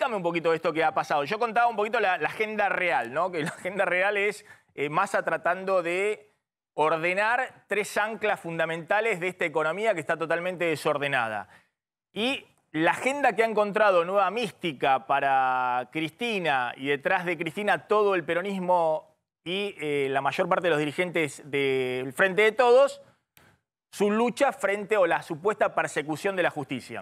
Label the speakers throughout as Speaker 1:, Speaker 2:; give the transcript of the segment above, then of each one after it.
Speaker 1: Explícame un poquito esto que ha pasado. Yo contaba un poquito la, agenda real, ¿no? Que la agenda real es eh, Massa tratando de ordenar tres anclas fundamentales de esta economía que está totalmente desordenada. Y la agenda que ha encontrado Nueva Mística para Cristina y detrás de Cristina todo el peronismo y eh, la mayor parte de los dirigentes del Frente de Todos, su lucha frente o la supuesta persecución de la justicia.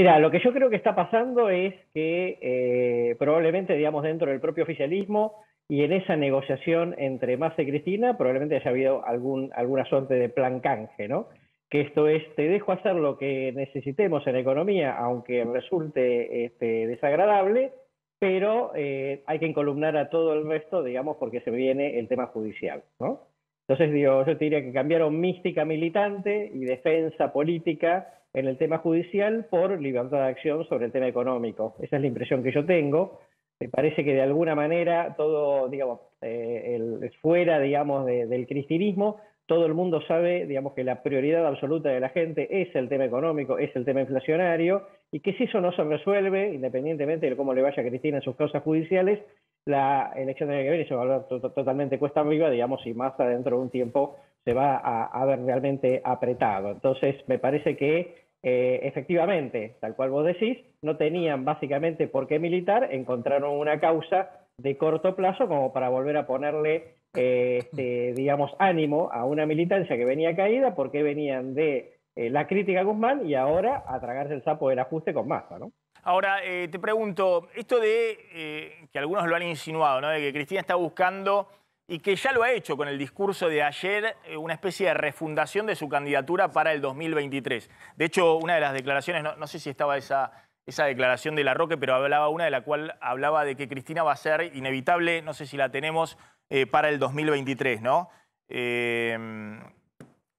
Speaker 2: Mira, lo que yo creo que está pasando es que eh, probablemente, digamos, dentro del propio oficialismo y en esa negociación entre Massa y Cristina, probablemente haya habido algún, alguna suerte de plan canje, ¿no? Que esto es, te dejo hacer lo que necesitemos en economía, aunque resulte este, desagradable, pero eh, hay que encolumnar a todo el resto, digamos, porque se viene el tema judicial, ¿no? Entonces, digo, yo te diría que cambiaron mística militante y defensa política en el tema judicial por libertad de acción sobre el tema económico. Esa es la impresión que yo tengo. Me parece que de alguna manera todo, digamos, eh, fuera, digamos, del cristinismo, todo el mundo sabe, digamos, que la prioridad absoluta de la gente es el tema económico, es el tema inflacionario, y que si eso no se resuelve, independientemente de cómo le vaya a Cristina en sus causas judiciales, la elección de que viene se va a hablar totalmente cuesta arriba, digamos, y más adentro de un tiempo se va a, haber realmente apretado. Entonces, me parece que eh, efectivamente, tal cual vos decís, no tenían básicamente por qué militar, encontraron una causa de corto plazo como para volver a ponerle, eh, este, digamos, ánimo a una militancia que venía caída porque venían de eh, la crítica a Guzmán y ahora a tragarse el sapo del ajuste con masa, ¿no?
Speaker 1: Ahora, te pregunto, esto de que algunos lo han insinuado, ¿no? de que Cristina está buscando y que ya lo ha hecho con el discurso de ayer, eh, una especie de refundación de su candidatura para el 2023. De hecho, una de las declaraciones, no, sé si estaba esa, esa declaración de la Roque, pero hablaba una de la cual hablaba de que Cristina va a ser inevitable, no sé si la tenemos, eh, para el 2023, ¿no? Em,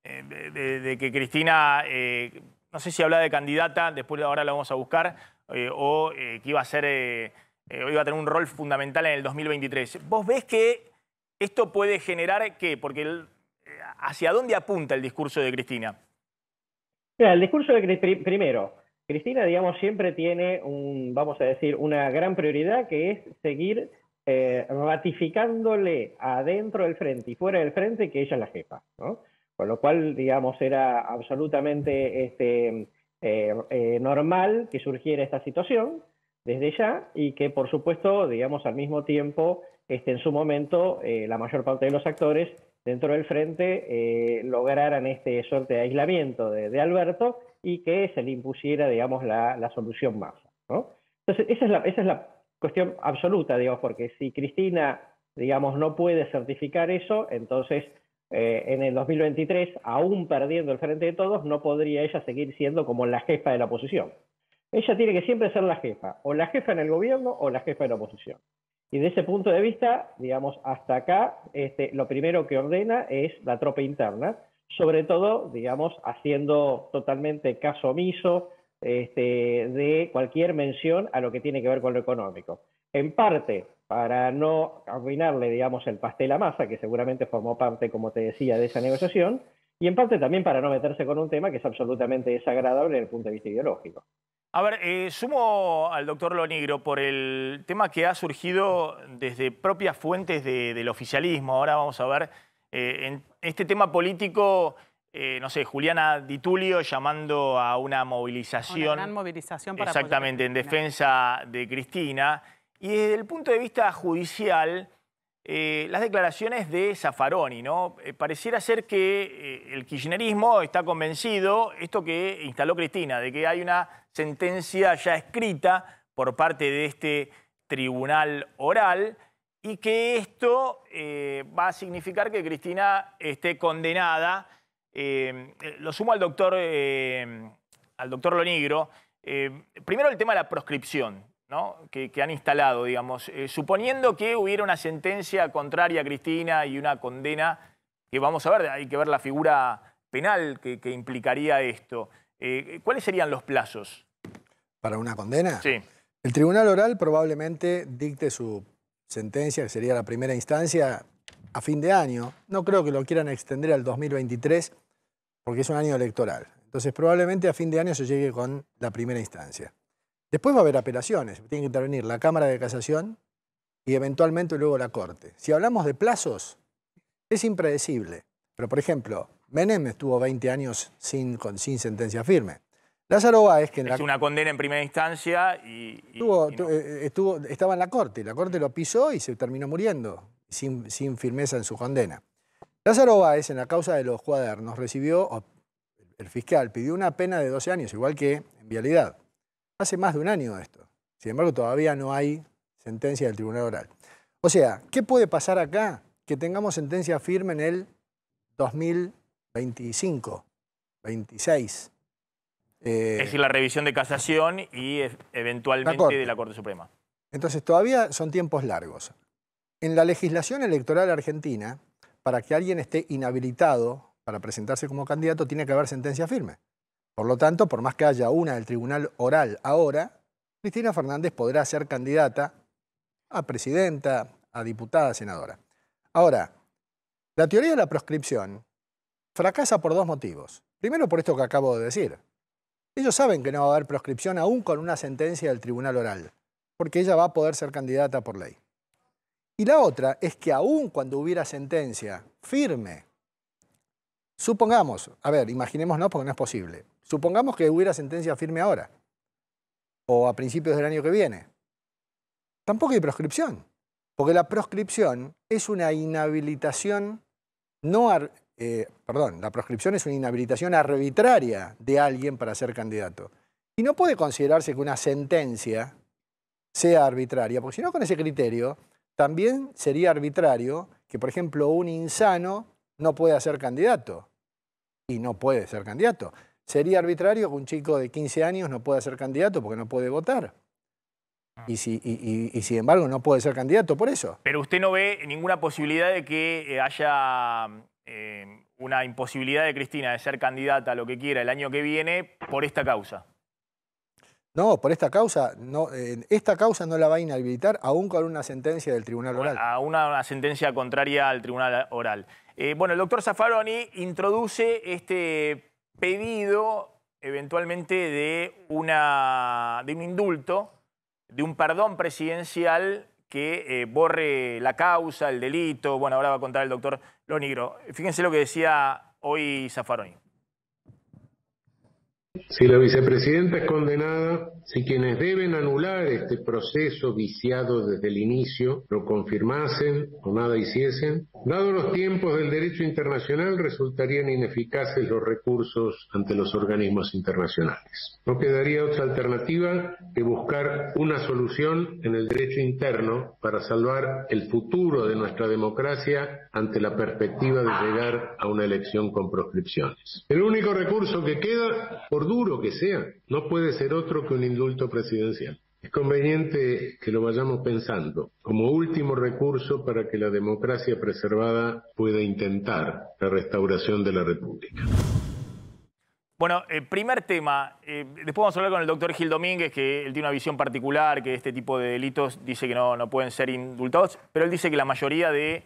Speaker 1: eh, de, que Cristina, no sé si habla de candidata, después ahora la vamos a buscar, o que iba a ser... iba a tener un rol fundamental en el 2023. ¿Vos ves que ¿Esto puede generar qué? Porque eh, ¿hacia dónde apunta el discurso de Cristina?
Speaker 2: el discurso de Cristina, primero, Cristina, digamos, siempre tiene, un, vamos a decir, una gran prioridad que es seguir eh, ratificándole adentro del frente y fuera del frente que ella es la jefa, ¿no? Con lo cual, digamos, era absolutamente este, eh, normal que surgiera esta situación desde ya y que por supuesto, digamos, al mismo tiempo, este, en su momento, eh, la mayor parte de los actores dentro del frente eh, lograran este suerte de aislamiento de, Alberto y que se le impusiera, digamos, la, solución más Entonces, esa es, la, cuestión absoluta, digamos, porque si Cristina, digamos, no puede certificar eso, entonces eh, en el 2023, aún perdiendo el frente de todos, no podría ella seguir siendo como la jefa de la oposición. Ella tiene que siempre ser la jefa, o la jefa en el gobierno o la jefa en la oposición. Y de ese punto de vista, digamos, hasta acá, este, lo primero que ordena es la tropa interna, sobre todo, digamos, haciendo totalmente caso omiso este, de cualquier mención a lo que tiene que ver con lo económico. En parte, para no arruinarle, digamos, el pastel a masa, que seguramente formó parte, como te decía, de esa negociación, y en parte también para no meterse con un tema que es absolutamente desagradable desde el punto de vista ideológico.
Speaker 1: A ver, eh, sumo al doctor Negro por el tema que ha surgido desde propias fuentes del oficialismo. Ahora vamos a ver eh, en este tema político, eh, no sé, Juliana ditulio llamando a una movilización. Una gran movilización para Exactamente, en defensa de Cristina. Y desde el punto de vista judicial, eh, las declaraciones de Zaffaroni, ¿no? Eh, pareciera ser que eh, el kirchnerismo está convencido, esto que instaló Cristina, de que hay una sentencia ya escrita por parte de este tribunal oral y que esto va a significar que Cristina esté condenada. lo sumo al doctor, al doctor Lonigro. primero el tema de la proscripción que, han instalado, digamos. Eh, suponiendo que hubiera una sentencia contraria a Cristina y una condena, que vamos a ver, hay que ver la figura penal que, implicaría esto. Eh, ¿Cuáles serían los plazos?
Speaker 3: ¿Para una condena? Sí. El tribunal oral probablemente dicte su sentencia, que sería la primera instancia, a fin de año. No creo que lo quieran extender al 2023 porque es un año electoral. Entonces probablemente a fin de año se llegue con la primera instancia. Después va a haber apelaciones, tiene que intervenir la Cámara de Casación y eventualmente luego la Corte. Si hablamos de plazos, es impredecible. Pero, por ejemplo, Menem estuvo 20 años sin, sentencia firme. Lázaro Báez, que en es
Speaker 1: una condena en primera instancia y...
Speaker 3: Eh, eh, estaba en la corte, la corte lo pisó y se terminó muriendo, sin, sin, firmeza en su condena. Lázaro Báez, en la causa de los cuadernos, recibió, el fiscal pidió una pena de 12 años, igual que en vialidad hace más de un año esto. Sin embargo, todavía no hay sentencia del Tribunal Oral. O sea, ¿qué puede pasar acá? Que tengamos sentencia firme en el 2025, 26.
Speaker 1: Eh, es decir, la revisión de casación y eh, eventualmente de la Corte Suprema.
Speaker 3: Entonces, todavía son tiempos largos. En la legislación electoral argentina, para que alguien esté inhabilitado para presentarse como candidato, tiene que haber sentencia firme. Por lo tanto, por más que haya una del tribunal oral ahora, Cristina Fernández podrá ser candidata a presidenta, a diputada, a senadora. Ahora, la teoría de la proscripción fracasa por dos motivos. Primero, por esto que acabo de decir. Ellos saben que no va a haber proscripción aún con una sentencia del tribunal oral, porque ella va a poder ser candidata por ley. Y la otra es que aún cuando hubiera sentencia firme, supongamos, a ver, imaginémonos porque no es posible, Supongamos que hubiera sentencia firme ahora o a principios del año que viene. Tampoco hay proscripción, porque la proscripción es una inhabilitación no eh, la proscripción es una inhabilitación arbitraria de alguien para ser candidato. Y no puede considerarse que una sentencia sea arbitraria, porque si no con ese criterio, también sería arbitrario que, por ejemplo, un insano no pueda ser candidato. Y no puede ser candidato. Sería arbitrario que un chico de 15 años no pueda ser candidato porque no puede votar. Ah. Y, sin embargo no puede ser candidato por eso.
Speaker 1: Pero usted no ve ninguna posibilidad de que eh, haya eh, una imposibilidad de Cristina de ser candidata a lo que quiera el año que viene por esta causa.
Speaker 3: No, por esta causa, no, esta causa no la va a inhabilitar aún con una sentencia del Tribunal Oral.
Speaker 1: A una, sentencia contraria al Tribunal Oral. Eh, bueno, el doctor Zaffaroni introduce este pedido eventualmente de, una, de un indulto, de un perdón presidencial que eh, borre la causa, el delito. Bueno, ahora va a contar el doctor Lo Lonigro. Fíjense lo que decía hoy Zaffaroni.
Speaker 4: Si la vicepresidenta es condenada, si quienes deben anular este proceso viciado desde el inicio lo confirmasen o nada hiciesen, dado los tiempos del derecho internacional resultarían ineficaces los recursos ante los organismos internacionales. No quedaría otra alternativa que buscar una solución en el derecho interno para salvar el futuro de nuestra democracia ante la perspectiva de llegar a una elección con proscripciones. El único recurso que queda, por duro que sea, no puede ser otro que un indulto presidencial. Es conveniente que lo vayamos pensando como último recurso para que la democracia preservada pueda intentar la restauración de la República.
Speaker 1: Bueno, el eh, primer tema, eh, después vamos a hablar con el doctor Gil Domínguez, que él tiene una visión particular, que este tipo de delitos dice que no, no pueden ser indultados, pero él dice que la mayoría de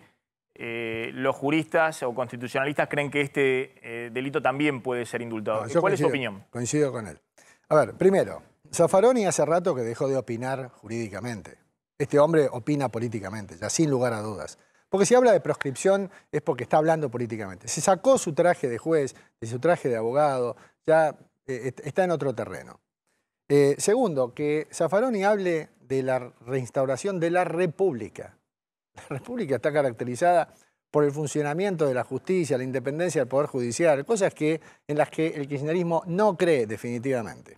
Speaker 1: eh, los juristas o constitucionalistas creen que este eh, delito también puede ser indultado. ¿Cuál es su opinión?
Speaker 3: Coincido con él. A ver, primero, Zaffaroni hace rato que dejó de opinar jurídicamente. Este hombre opina políticamente, ya sin lugar a dudas. Porque si habla de proscripción es porque está hablando políticamente. Se sacó su traje de juez, de su traje de abogado, ya eh, está en otro terreno. segundo, que Zaffaroni hable de la reinstauración de la República. La República está caracterizada por el funcionamiento de la justicia, la independencia del Poder Judicial, cosas que, en las que el kirchnerismo no cree definitivamente.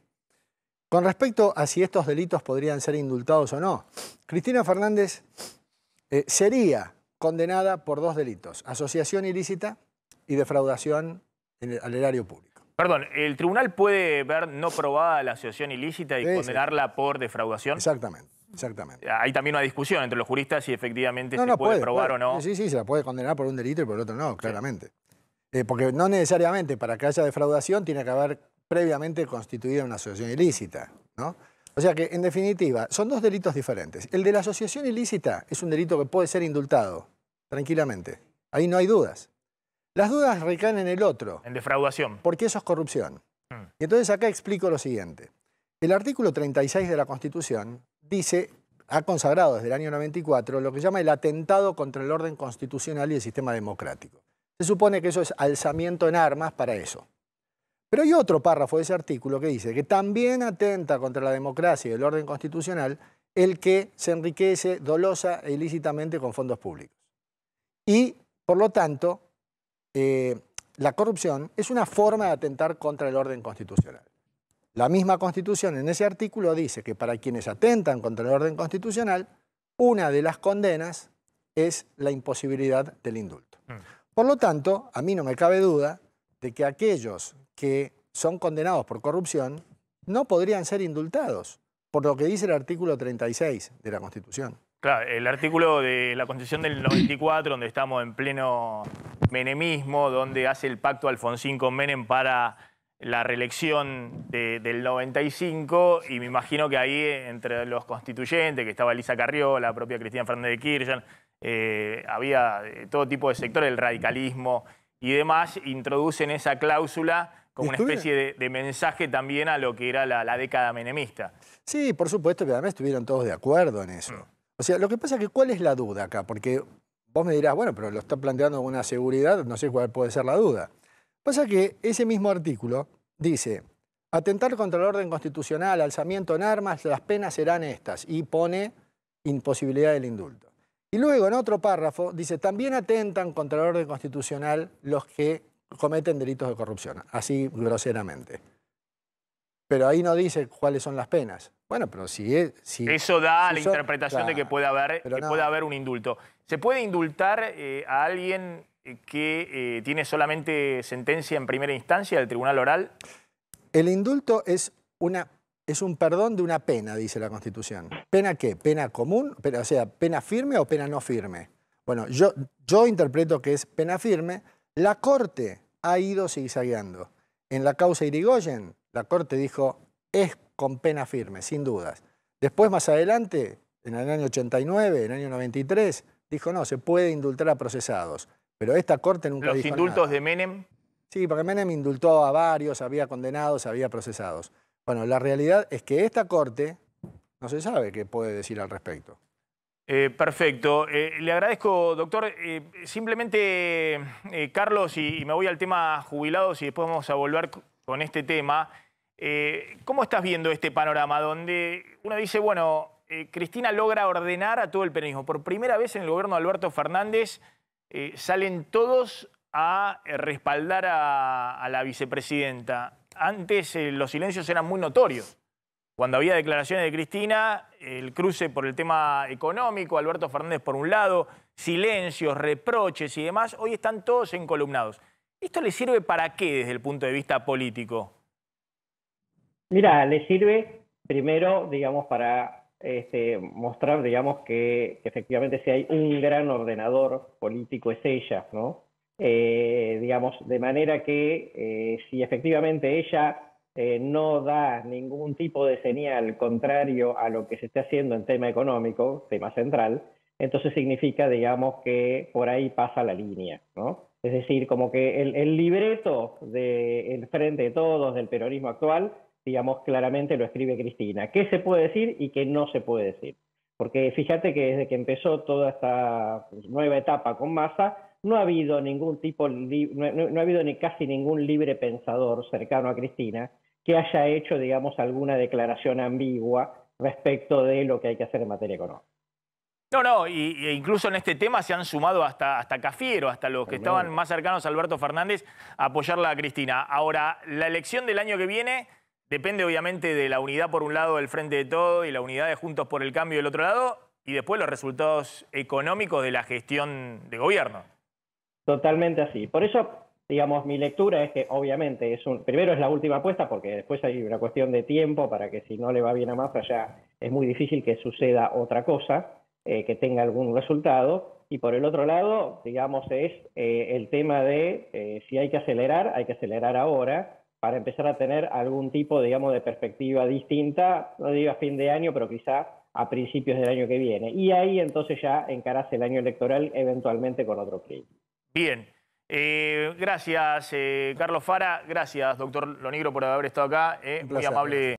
Speaker 3: Con respecto a si estos delitos podrían ser indultados o no, Cristina Fernández eh, sería condenada por dos delitos, asociación ilícita y defraudación al erario público.
Speaker 1: Perdón, el tribunal puede ver no probada la asociación ilícita y condenarla por defraudación. Exactamente. Exactamente. Eh, hay también una discusión entre los juristas si efectivamente se puede, probar o no. Sí,
Speaker 3: sí, se la puede condenar por un delito y por el otro no, claramente. Eh, porque no necesariamente para que haya defraudación tiene que haber previamente constituido una asociación ilícita, ¿no? O sea que, en definitiva, son dos delitos diferentes. El de la asociación ilícita es un delito que puede ser indultado, tranquilamente. Ahí no hay dudas. Las dudas recaen en el otro.
Speaker 1: En defraudación.
Speaker 3: Porque eso es corrupción. Mm. Y entonces acá explico lo siguiente. El artículo 36 de la Constitución dice, ha consagrado desde el año 94 lo que llama el atentado contra el orden constitucional y el sistema democrático. Se supone que eso es alzamiento en armas para eso. Pero hay otro párrafo de ese artículo que dice que también atenta contra la democracia y el orden constitucional el que se enriquece dolosa e ilícitamente con fondos públicos. Y, por lo tanto, eh, la corrupción es una forma de atentar contra el orden constitucional. La misma Constitución en ese artículo dice que para quienes atentan contra el orden constitucional, una de las condenas es la imposibilidad del indulto. Mm. Por lo tanto, a mí no me cabe duda de que aquellos que son condenados por corrupción no podrían ser indultados, por lo que dice el artículo 36 de la Constitución.
Speaker 1: Claro, el artículo de la Constitución del 94, donde estamos en pleno menemismo, donde hace el pacto Alfonsín con Menem para la reelección del 95 y me imagino que ahí entre los constituyentes, que estaba Elisa Carrió, la propia Cristina Fernández de Kirchner, eh, había eh, todo tipo de sectores, el radicalismo y demás, introducen esa cláusula como una especie de, mensaje también a lo que era la, década menemista.
Speaker 3: Sí, por supuesto que además estuvieron todos de acuerdo en eso. Mm. O sea, lo que pasa es que ¿cuál es la duda acá? Porque vos me dirás, bueno, pero lo está planteando una seguridad, no sé cuál puede ser la duda. Pasa que ese mismo artículo dice, atentar contra el orden constitucional, alzamiento en armas, las penas serán estas, y pone imposibilidad del indulto. Y luego en otro párrafo dice, también atentan contra el orden constitucional los que cometen delitos de corrupción, así groseramente. Pero ahí no dice cuáles son las penas. Bueno, pero si es... Eso
Speaker 1: da la interpretación de que puede haber, puede haber un indulto. ¿Se puede indultar eh, a alguien que eh, tiene solamente sentencia en primera instancia del tribunal oral?
Speaker 3: El indulto es, es un perdón de una pena, dice la Constitución. ¿Pena qué? ¿Pena común? o sea, ¿pena firme o pena no firme? Bueno, yo, interpreto que es pena firme. La Corte ha ido zigzagueando. En la causa Irigoyen, la Corte dijo, es con pena firme, sin dudas. Después, más adelante, en el año 89, en el año 93, dijo, no, se puede indultar a procesados. Pero esta corte nunca ¿Los indultos de Menem? Sí, porque Menem indultó a varios, había condenados, había procesados. Bueno, la realidad es que esta corte no se sabe qué puede decir al respecto.
Speaker 1: Eh, perfecto. Eh, le agradezco, doctor. Eh, simplemente, Carlos, y, y, me voy al tema jubilados y después vamos a volver con este tema. ¿Cómo estás viendo este panorama donde uno dice, bueno, Cristina logra ordenar a todo el peronismo? Por primera vez en el gobierno de Alberto Fernández eh, salen todos a eh, respaldar a, la vicepresidenta. Antes eh, los silencios eran muy notorios. Cuando había declaraciones de Cristina, el cruce por el tema económico, Alberto Fernández por un lado, silencios, reproches y demás, hoy están todos encolumnados. ¿Esto le sirve para qué desde el punto de vista político?
Speaker 2: Mira, le sirve primero, digamos, para este, mostrar, digamos, que, efectivamente si hay un gran ordenador político es ella, ¿no? Eh, digamos, de manera que eh, si efectivamente ella eh, no da ningún tipo de señal contrario a lo que se está haciendo en tema económico, tema central, entonces significa, digamos, que por ahí pasa la línea, ¿no? Es decir, como que el, libreto del Frente de Todos, del peronismo actual, digamos claramente, lo escribe Cristina. ¿Qué se puede decir y qué no se puede decir? Porque fíjate que desde que empezó toda esta pues, nueva etapa con Massa, no ha habido ningún tipo, no, ha habido ni casi ningún libre pensador cercano a Cristina que haya hecho, digamos, alguna declaración ambigua respecto de lo que hay que hacer en materia económica.
Speaker 1: No, no, y, incluso en este tema se han sumado hasta, hasta Cafiero, hasta los que estaban más cercanos a Alberto Fernández, a apoyarla a Cristina. Ahora, la elección del año que viene Depende obviamente de la unidad por un lado del Frente de Todo y la unidad de Juntos por el Cambio del otro lado y después los resultados económicos de la gestión de gobierno.
Speaker 2: Totalmente así. Por eso, digamos, mi lectura es que obviamente es un primero es la última apuesta porque después hay una cuestión de tiempo para que si no le va bien a Mafra ya es muy difícil que suceda otra cosa, eh, que tenga algún resultado. Y por el otro lado, digamos, es eh, el tema de eh, si hay que acelerar, hay que acelerar ahora para empezar a tener algún tipo, digamos, de perspectiva distinta, no digo a fin de año, pero quizá a principios del año que viene. Y ahí entonces ya encarás el año electoral eventualmente con otro cliente.
Speaker 1: Bien. Eh, gracias, eh, Carlos Fara. Gracias, doctor Lonigro, por haber estado acá. Eh, muy amable.